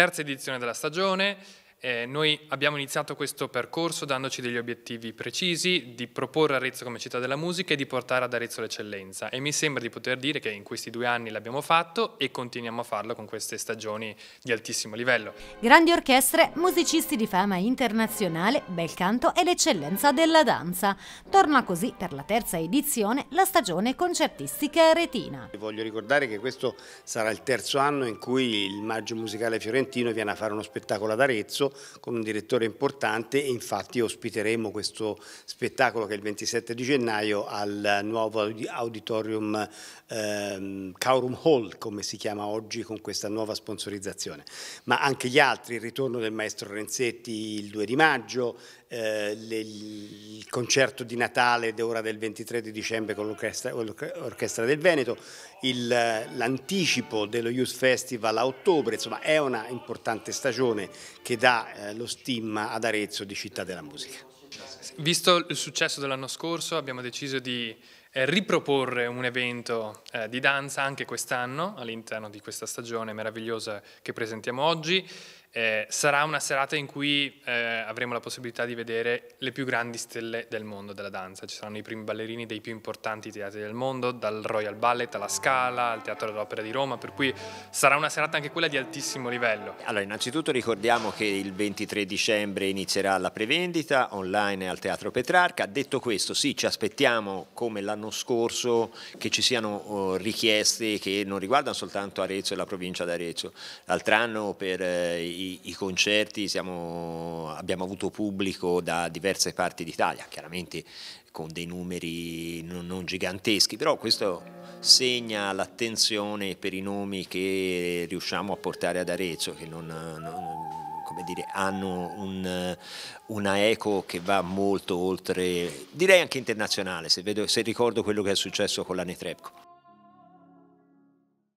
terza edizione della stagione, eh, noi abbiamo iniziato questo percorso dandoci degli obiettivi precisi di proporre Arezzo come città della musica e di portare ad Arezzo l'eccellenza e mi sembra di poter dire che in questi due anni l'abbiamo fatto e continuiamo a farlo con queste stagioni di altissimo livello. Grandi orchestre, musicisti di fama internazionale, bel canto e l'eccellenza della danza. Torna così per la terza edizione la stagione concertistica aretina. Voglio ricordare che questo sarà il terzo anno in cui il Maggio Musicale Fiorentino viene a fare uno spettacolo ad Arezzo con un direttore importante e infatti ospiteremo questo spettacolo che è il 27 di gennaio al nuovo auditorium ehm, Caurum Hall, come si chiama oggi con questa nuova sponsorizzazione. Ma anche gli altri, il ritorno del maestro Renzetti il 2 di maggio, eh, le, il concerto di Natale d'ora del 23 di dicembre con l'Orchestra del Veneto, l'anticipo dello Youth Festival a ottobre, insomma è una importante stagione che dà dà eh, lo stigma ad Arezzo di città della musica. Visto il successo dell'anno scorso abbiamo deciso di eh, riproporre un evento eh, di danza anche quest'anno all'interno di questa stagione meravigliosa che presentiamo oggi. Eh, sarà una serata in cui avremo la possibilità di vedere le più grandi stelle del mondo della danza. Ci saranno i primi ballerini dei più importanti teatri del mondo, dal Royal Ballet alla Scala, al Teatro dell'Opera di Roma, per cui sarà una serata anche quella di altissimo livello. Allora, innanzitutto ricordiamo che il 23 dicembre inizierà la prevendita online al al Teatro Petrarca. Detto questo, sì, ci aspettiamo come l'anno scorso che ci siano oh, richieste che non riguardano soltanto Arezzo e la provincia d'Arezzo. L'altro anno per eh, i, i concerti siamo, abbiamo avuto pubblico da diverse parti d'Italia, chiaramente con dei numeri non, non giganteschi, però questo segna l'attenzione per i nomi che riusciamo a portare ad Arezzo, che non, non come dire, hanno un, una eco che va molto oltre, direi anche internazionale, se, vedo, se ricordo quello che è successo con la Netrebko.